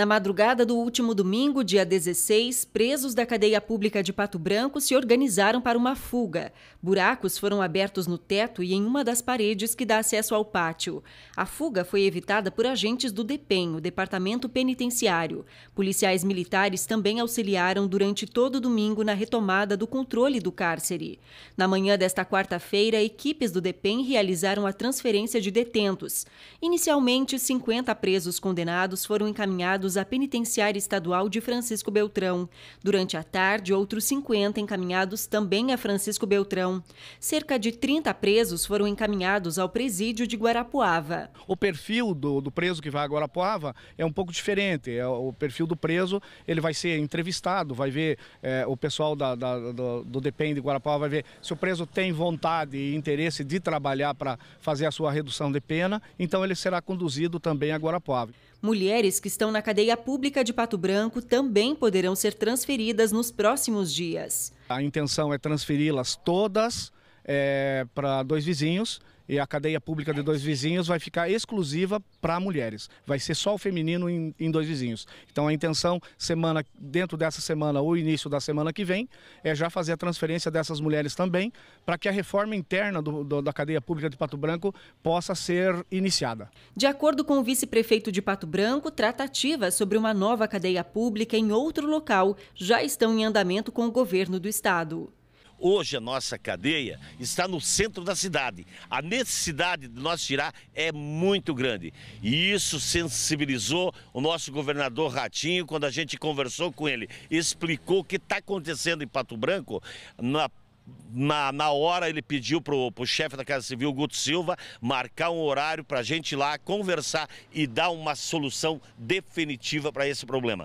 Na madrugada do último domingo, dia 16, presos da cadeia pública de Pato Branco se organizaram para uma fuga. Buracos foram abertos no teto e em uma das paredes que dá acesso ao pátio. A fuga foi evitada por agentes do DEPEN, o Departamento Penitenciário. Policiais militares também auxiliaram durante todo o domingo na retomada do controle do cárcere. Na manhã desta quarta-feira, equipes do DEPEN realizaram a transferência de detentos. Inicialmente, 50 presos condenados foram encaminhados encaminhados à penitenciária estadual de Francisco Beltrão. Durante a tarde, outros 50 encaminhados também a Francisco Beltrão. Cerca de 30 presos foram encaminhados ao presídio de Guarapuava. O perfil do, do preso que vai a Guarapuava é um pouco diferente. É, o perfil do preso, ele vai ser entrevistado, vai ver é, o pessoal da, da, do, do de Guarapuava, vai ver se o preso tem vontade e interesse de trabalhar para fazer a sua redução de pena, então ele será conduzido também a Guarapuava. Mulheres que estão na cadeia pública de Pato Branco também poderão ser transferidas nos próximos dias. A intenção é transferi-las todas é, eh, para dois vizinhos e a cadeia pública de dois vizinhos vai ficar exclusiva para mulheres. Vai ser só o feminino em, em, dois vizinhos. Então a intenção, semana, dentro dessa semana ou início da semana que vem, é já fazer a transferência dessas mulheres também, para que a reforma interna do, do, da cadeia pública de Pato Branco possa ser iniciada. De acordo com o vice-prefeito de Pato Branco, tratativas sobre uma nova cadeia pública em outro local já estão em andamento com o governo do estado. Hoje a nossa cadeia está no centro da cidade. A necessidade de nós tirar é muito grande. E isso sensibilizou o nosso governador Ratinho quando a gente conversou com ele. Explicou o que está acontecendo em Pato Branco na na, na hora ele pediu para o chefe da Casa Civil, Guto Silva, marcar um horário para a gente ir lá conversar e dar uma solução definitiva para esse problema.